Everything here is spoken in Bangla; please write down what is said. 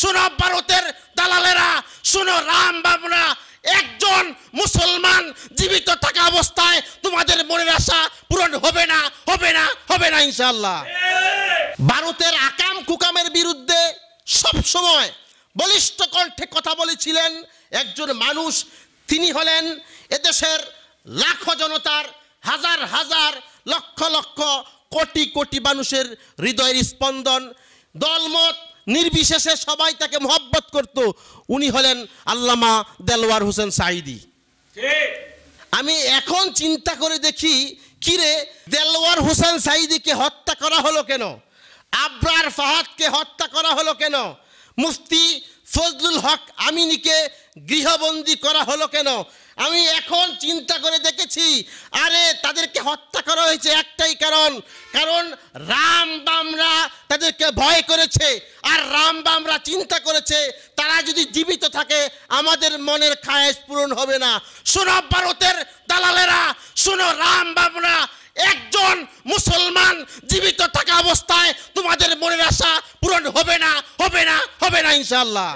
শুনো ভারতের দালালেরা শুনো রাম বাবুরা একজন মুসলমান জীবিত থাকা অবস্থায় তোমাদের মনের আশা পূরণ হবে না হবে না হবে না ইনশাল্লাহ ভারতের আকাম কুকামের বিরুদ্ধে সব সময় বলিষ্ঠ কণ্ঠে কথা বলেছিলেন একজন মানুষ তিনি হলেন এদেশের লাখো জনতার হাজার হাজার লক্ষ লক্ষ কোটি কোটি মানুষের হৃদয়ের স্পন্দন দলমত নির্বিশেষে সবাই তাকে মহব্বত করত উনি হলেন আল্লামা দেলওয়ার হোসেন সাইদি আমি এখন চিন্তা করে দেখি কিরে দেলওয়ার হোসেন সাইদিকে হত্যা করা হলো কেন আব্রার ফাহাদকে হত্যা করা হলো কেন মুফতি ফজলুল হক আমিনীকে গৃহবন্দী করা হলো কেন আমি এখন চিন্তা করে দেখেছি আরে তাদেরকে হত্যা করা হয়েছে একটাই কারণ কারণ রাম বামরা তাদেরকে ভয় করেছে আর রাম বামরা চিন্তা করেছে তারা যদি জীবিত থাকে আমাদের মনের খায়েশ পূরণ হবে না শোনো ভারতের দালালেরা শোনো রাম বামরা একজন মুসলমান জীবিত থাকা অবস্থায় তোমাদের মনের আশা পূরণ হবে না হবে না হবে না ইনশাল্লাহ